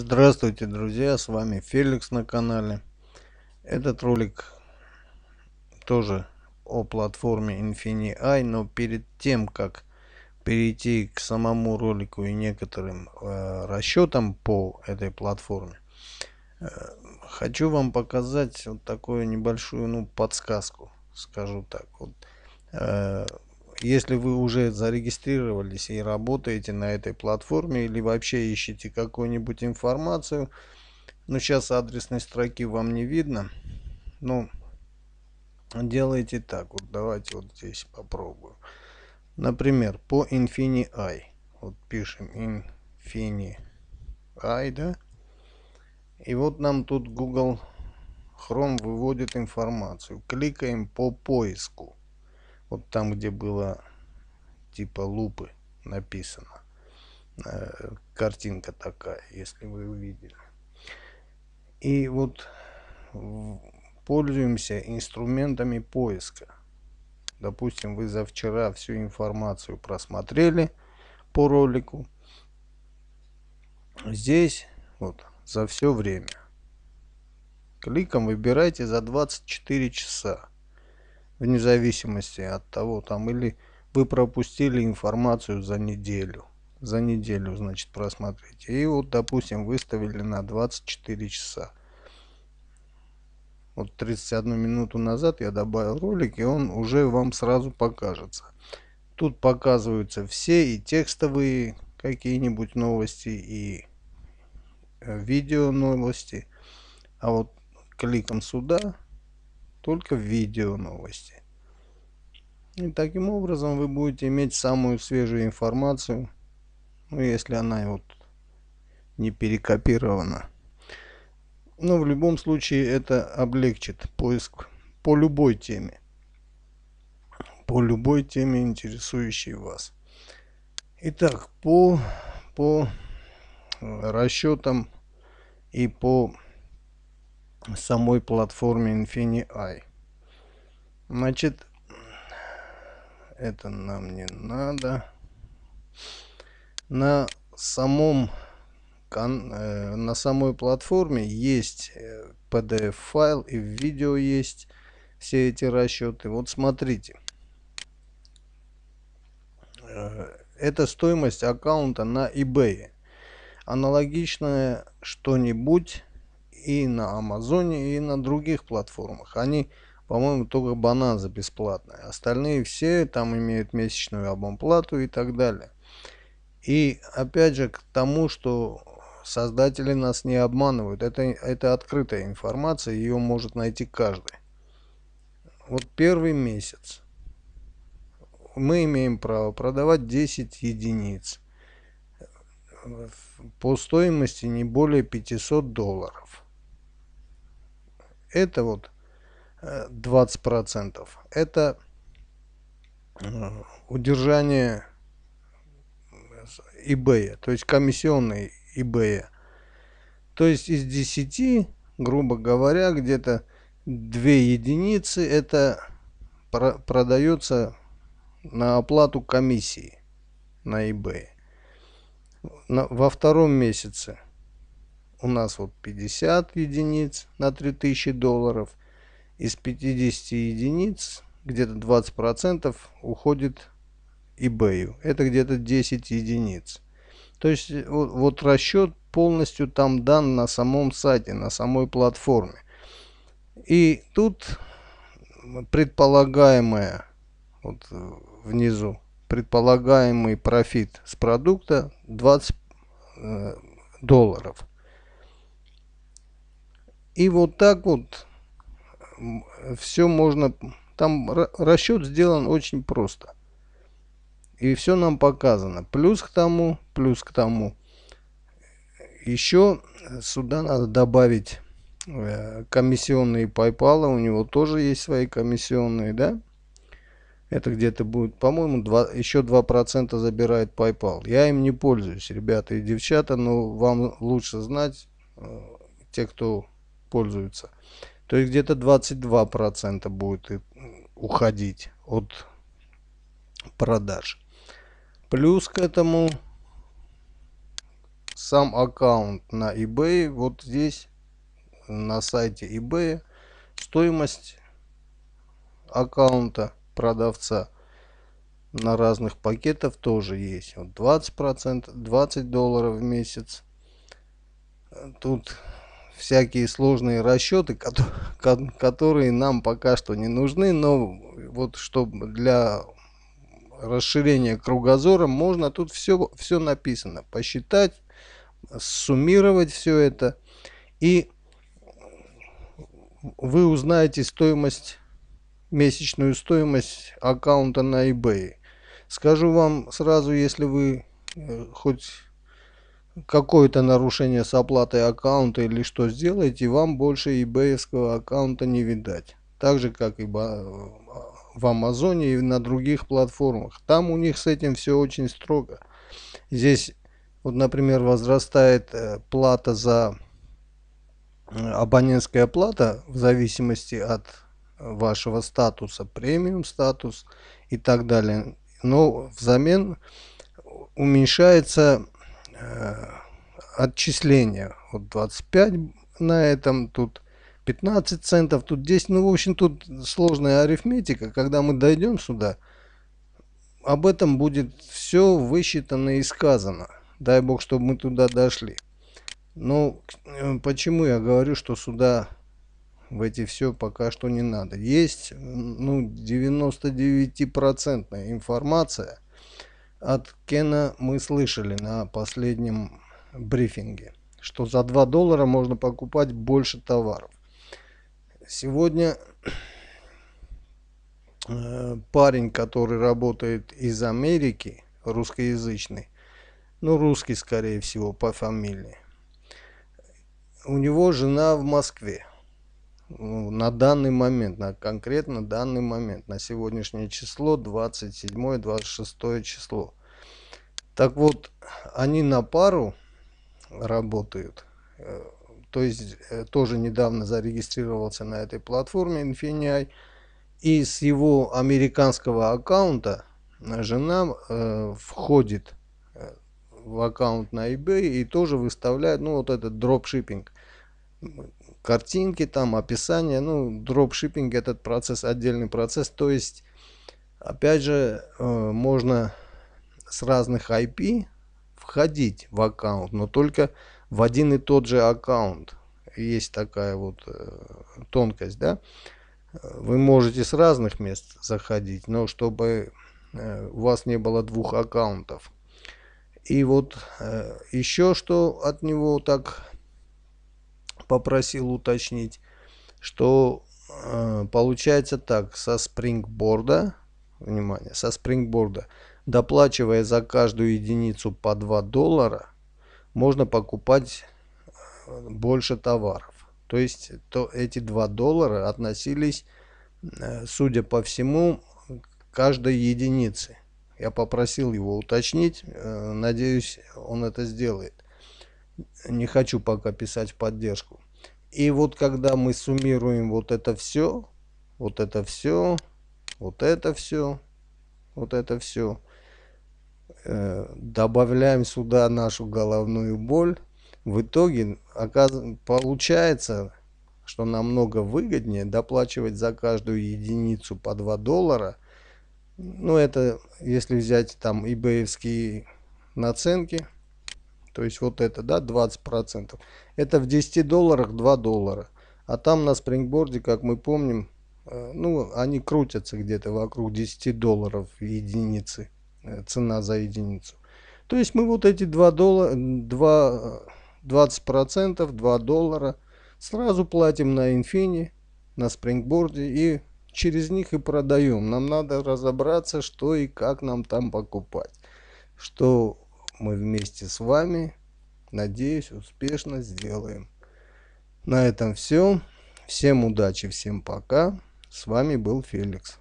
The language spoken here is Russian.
Здравствуйте, друзья! С вами Феликс на канале. Этот ролик тоже о платформе infini AI, но перед тем, как перейти к самому ролику и некоторым э, расчетам по этой платформе, э, хочу вам показать вот такую небольшую ну, подсказку, скажу так. Вот, э, если вы уже зарегистрировались и работаете на этой платформе или вообще ищете какую-нибудь информацию, но ну, сейчас адресной строки вам не видно, ну делайте так, вот давайте вот здесь попробую. Например, по Infini-i, вот пишем Infini-i, да, и вот нам тут Google Chrome выводит информацию. Кликаем по поиску вот там, где было типа лупы написано, э, картинка такая, если вы увидели. И вот пользуемся инструментами поиска. Допустим, вы за вчера всю информацию просмотрели по ролику. Здесь вот за все время. Кликом выбирайте за 24 часа вне зависимости от того, там или вы пропустили информацию за неделю. За неделю, значит, просмотрите. И вот, допустим, выставили на 24 часа. Вот 31 минуту назад я добавил ролик, и он уже вам сразу покажется. Тут показываются все и текстовые какие-нибудь новости, и э, видео новости. А вот кликом сюда только в видео новости. И таким образом вы будете иметь самую свежую информацию, ну если она вот не перекопирована. Но в любом случае это облегчит поиск по любой теме. По любой теме, интересующей вас. Итак, по, по расчетам и по самой платформе Infini-i. Значит, это нам не надо. На самом э, на самой платформе есть э, PDF файл и в видео есть все эти расчеты. Вот смотрите. Э, это стоимость аккаунта на eBay. Аналогичное что-нибудь и на Амазоне, и на других платформах. Они, по-моему, только Бананза бесплатная. Остальные все там имеют месячную абонплату и так далее. И опять же к тому, что создатели нас не обманывают. Это, это открытая информация, ее может найти каждый. Вот первый месяц мы имеем право продавать 10 единиц по стоимости не более 500 долларов это вот 20%. Э, это э, удержание э, eBay, то есть комиссионный eBay. То есть из 10, грубо говоря, где-то 2 единицы это продается на оплату комиссии на eBay. На, во втором месяце у нас вот 50 единиц на 3000 долларов. Из 50 единиц где-то 20% уходит eBay. Это где-то 10 единиц. То есть э, вот, вот расчет полностью там дан на самом сайте, на самой платформе. И тут предполагаемое вот э, внизу предполагаемый профит с продукта 20 э, долларов. И вот так вот все можно... Там расчет сделан очень просто. И все нам показано. Плюс к тому, плюс к тому. Еще сюда надо добавить э, комиссионные PayPal. У него тоже есть свои комиссионные, да? Это где-то будет, по-моему, еще 2% забирает PayPal. Я им не пользуюсь, ребята и девчата, но вам лучше знать, э, те, кто пользуются. То есть где-то 22% будет уходить от продаж. Плюс к этому сам аккаунт на eBay. Вот здесь на сайте eBay стоимость аккаунта продавца на разных пакетов тоже есть. Вот 20%, 20 долларов в месяц. Тут всякие сложные расчеты, которые нам пока что не нужны, но вот чтобы для расширения кругозора можно тут все, все написано, посчитать, суммировать все это и вы узнаете стоимость, месячную стоимость аккаунта на eBay. Скажу вам сразу, если вы э, хоть какое-то нарушение с оплатой аккаунта или что сделаете, вам больше eBay аккаунта не видать. Так же, как и в Амазоне и на других платформах. Там у них с этим все очень строго. Здесь, вот, например, возрастает э, плата за э, абонентская плата в зависимости от вашего статуса, премиум статус и так далее. Но взамен уменьшается Э, отчисления. Вот 25 на этом, тут 15 центов, тут 10. Ну, в общем, тут сложная арифметика. Когда мы дойдем сюда, об этом будет все высчитано и сказано. Дай бог, чтобы мы туда дошли. Но э, почему я говорю, что сюда в эти все пока что не надо. Есть ну, 99% информация, от Кена мы слышали на последнем брифинге, что за 2 доллара можно покупать больше товаров. Сегодня э, парень, который работает из Америки, русскоязычный, ну русский скорее всего по фамилии, у него жена в Москве. Ну, на данный момент, на конкретно данный момент, на сегодняшнее число, 27-26 число. Так вот, они на пару работают. Э, то есть, э, тоже недавно зарегистрировался на этой платформе Infini. И с его американского аккаунта жена э, входит э, в аккаунт на eBay и тоже выставляет, ну, вот этот дропшиппинг картинки, там описание. Ну, дропшиппинг этот процесс, отдельный процесс. То есть, опять же, э, можно с разных IP входить в аккаунт, но только в один и тот же аккаунт. Есть такая вот э, тонкость, да. Вы можете с разных мест заходить, но чтобы э, у вас не было двух аккаунтов. И вот еще что от него так попросил уточнить, что э, получается так, со спрингборда, внимание, со спрингборда, доплачивая за каждую единицу по 2 доллара, можно покупать э, больше товаров. То есть то эти 2 доллара относились, э, судя по всему, каждой единице. Я попросил его уточнить, э, надеюсь, он это сделает. Не хочу пока писать в поддержку. И вот когда мы суммируем вот это все, вот это все, вот это все, вот это все, э, добавляем сюда нашу головную боль, в итоге получается, что намного выгоднее доплачивать за каждую единицу по 2 доллара. Ну это если взять там eBay наценки. То есть вот это, да, 20%. Это в 10 долларах 2 доллара. А там на спрингборде, как мы помним, э, ну, они крутятся где-то вокруг 10 долларов единицы, э, цена за единицу. То есть мы вот эти 2 доллара, 2, 20%, 2 доллара сразу платим на инфини, на спрингборде и через них и продаем. Нам надо разобраться, что и как нам там покупать. Что мы вместе с вами, надеюсь, успешно сделаем. На этом все. Всем удачи, всем пока. С вами был Феликс.